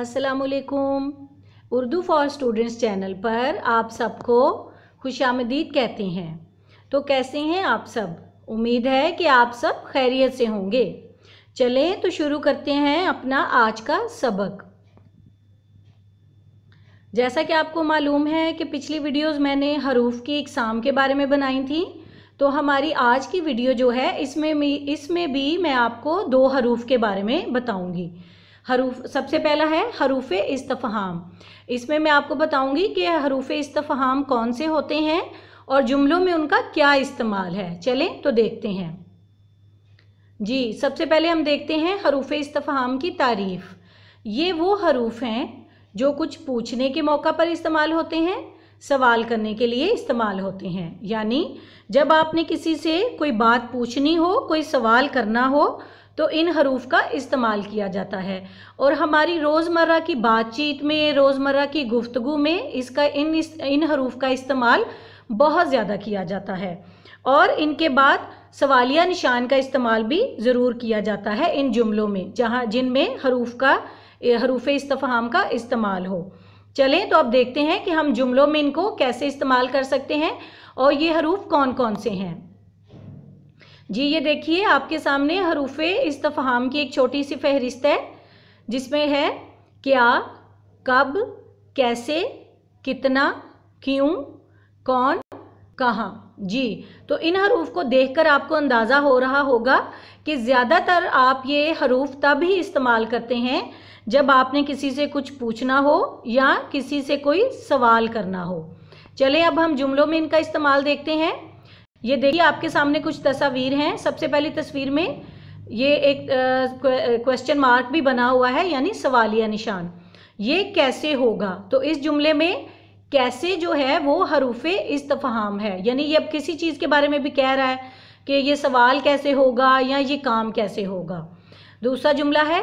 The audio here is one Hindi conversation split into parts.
असलकुम उर्दू फॉर स्टूडेंट्स चैनल पर आप सबको खुश आमदीद कहते हैं तो कैसे हैं आप सब उम्मीद है कि आप सब खैरियत से होंगे चलें तो शुरू करते हैं अपना आज का सबक जैसा कि आपको मालूम है कि पिछली वीडियोस मैंने हरूफ की इकसाम के बारे में बनाई थी तो हमारी आज की वीडियो जो है इसमें इसमें भी मैं आपको दो हरूफ के बारे में बताऊंगी हरूफ सबसे पहला है हरूफ इस्तफ़हाम इसमें मैं आपको बताऊंगी कि हरूफ इस्तफ़हाम कौन से होते हैं और जुमलों में उनका क्या इस्तेमाल है चलें तो देखते हैं जी सबसे पहले हम देखते हैं हरूफ इस्तफ़हाम की तारीफ़ ये वो हरूफ हैं जो कुछ पूछने के मौका पर इस्तेमाल होते हैं सवाल करने के लिए इस्तेमाल होते हैं यानी जब आपने किसी से कोई बात पूछनी हो कोई सवाल करना हो तो इन हरूफ का इस्तेमाल किया जाता है और हमारी रोज़मर्रा की बातचीत में रोज़मर्रा की गुफ्तु में इसका इन इस, इन हरूफ का इस्तेमाल बहुत ज़्यादा किया जाता है और इनके बाद सवालिया निशान का इस्तेमाल भी ज़रूर किया जाता है इन जुमलों में जहाँ जिनमें हरूफ का हरूफ इस्तफ़ाम का इस्तेमाल हो चलें तो अब देखते हैं कि हम जुमलों में इनको कैसे इस्तेमाल कर सकते हैं और ये हरूफ कौन कौन से हैं जी ये देखिए आपके सामने हरूफ इस्तफ़ाम की एक छोटी सी फहरिस्त है जिसमें है क्या कब कैसे कितना क्यों कौन कहाँ जी तो इन हरूफ को देखकर आपको अंदाज़ा हो रहा होगा कि ज़्यादातर आप ये हरूफ तब ही इस्तेमाल करते हैं जब आपने किसी से कुछ पूछना हो या किसी से कोई सवाल करना हो चले अब हम जुमलों में इनका इस्तेमाल देखते हैं ये देखिए आपके सामने कुछ तस्वीर हैं सबसे पहली तस्वीर में ये एक क्वेश्चन मार्क भी बना हुआ है यानी सवालिया निशान ये कैसे होगा तो इस जुमले में कैसे जो है वो हरूफ इस्तफहाम है यानी ये अब किसी चीज़ के बारे में भी कह रहा है कि ये सवाल कैसे होगा या ये काम कैसे होगा दूसरा जुमला है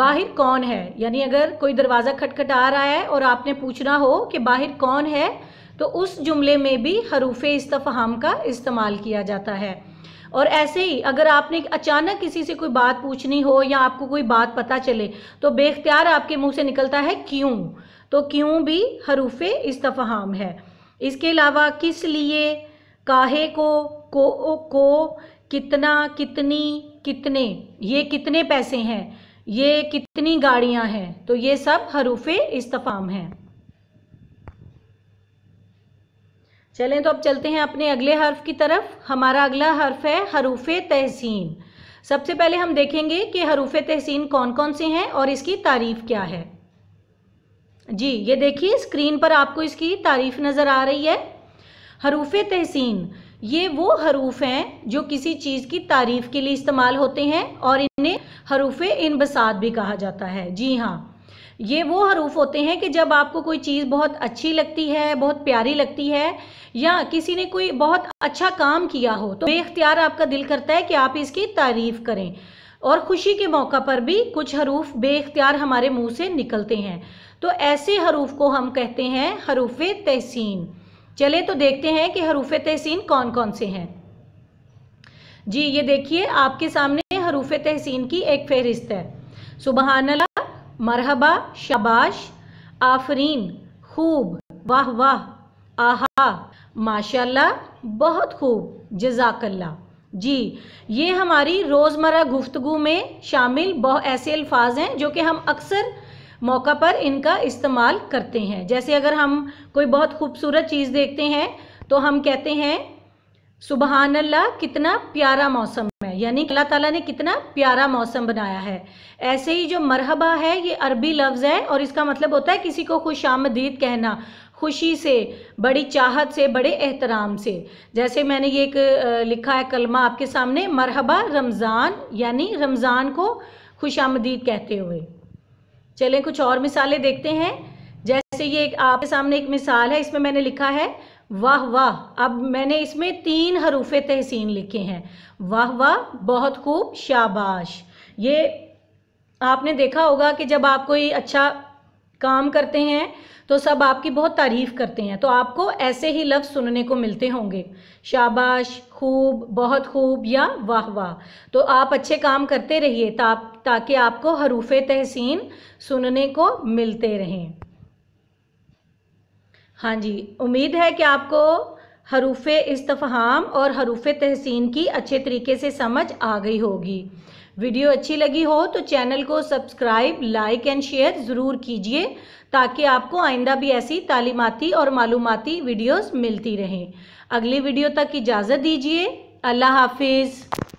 बाहर कौन है यानी अगर कोई दरवाज़ा खटखटा रहा है और आपने पूछना हो कि बाहर कौन है तो उस जुमले में भी हरूफ इस्तफ़ाम का इस्तेमाल किया जाता है और ऐसे ही अगर आपने अचानक किसी से कोई बात पूछनी हो या आपको कोई बात पता चले तो बेख्तियार आपके मुंह से निकलता है क्यों तो क्यों भी हरूफ इस्तफ़ाम है इसके अलावा किस लिए काहे को को को कितना कितनी कितने ये कितने पैसे हैं ये कितनी गाड़ियां हैं तो ये सब हरूफ इस्तफ़ाम हैं चलें तो अब चलते हैं अपने अगले हर्फ की तरफ हमारा अगला हर्फ है हरूफ तहसीन सबसे पहले हम देखेंगे कि हरूफ तहसीन कौन कौन से हैं और इसकी तारीफ़ क्या है जी ये देखिए स्क्रीन पर आपको इसकी तारीफ़ नज़र आ रही है हरूफ तहसीन ये वो हरूफ हैं जो किसी चीज़ की तारीफ़ के लिए इस्तेमाल होते हैं और इन्हें हरूफ इनबसात भी कहा जाता है जी हाँ ये वो हरूफ होते हैं कि जब आपको कोई चीज़ बहुत अच्छी लगती है बहुत प्यारी लगती है या किसी ने कोई बहुत अच्छा काम किया हो तो बेख्तियार आपका दिल करता है कि आप इसकी तारीफ़ करें और ख़ुशी के मौका पर भी कुछ हरूफ बेख्तियार हमारे मुंह से निकलते हैं तो ऐसे हरूफ को हम कहते हैं हरूफ तहसीन चले तो देखते हैं कि हरूफ तहसीन कौन कौन से हैं जी ये देखिए आपके सामने हरूफ तहसीन की एक फहरिस्त है सुबहानला मरहबा शबाश आफरीन खूब वाह वाह आहा माशाल्लाह बहुत खूब जजाकल्ला जी ये हमारी रोज़मर्रा गुफ्तु में शामिल बहुत ऐसे अल्फाज हैं जो कि हम अक्सर मौका पर इनका इस्तेमाल करते हैं जैसे अगर हम कोई बहुत खूबसूरत चीज़ देखते हैं तो हम कहते हैं सुबहान अल्लाह कितना प्यारा मौसम है यानी अल्लाह ताला ने कितना प्यारा मौसम बनाया है ऐसे ही जो मरहबा है ये अरबी लफ्ज़ है और इसका मतलब होता है किसी को खुश आमदीद कहना खुशी से बड़ी चाहत से बड़े एहतराम से जैसे मैंने ये एक लिखा है कलमा आपके सामने मरहबा रमज़ान यानी रमज़ान को खुश आमदीद कहते हुए चलें कुछ और मिसालें देखते हैं जैसे ये एक आपके सामने एक मिसाल है इसमें मैंने लिखा है वाह वाह अब मैंने इसमें तीन हरूफ तहसीन लिखे हैं वाह वाह बहुत खूब शाबाश ये आपने देखा होगा कि जब आप कोई अच्छा काम करते हैं तो सब आपकी बहुत तारीफ़ करते हैं तो आपको ऐसे ही लफ्ज़ सुनने को मिलते होंगे शाबाश खूब बहुत खूब या वाह वाह तो आप अच्छे काम करते रहिए ता, ताकि आपको हरूफ तहसीन सुनने को मिलते रहें हाँ जी उम्मीद है कि आपको हरूफ इस्तफ़हाम और हरूफ तहसीन की अच्छे तरीके से समझ आ गई होगी वीडियो अच्छी लगी हो तो चैनल को सब्सक्राइब लाइक एंड शेयर ज़रूर कीजिए ताकि आपको आइंदा भी ऐसी तालीमती और मालूमती वीडियोस मिलती रहें अगली वीडियो तक इजाज़त दीजिए अल्लाह हाफिज़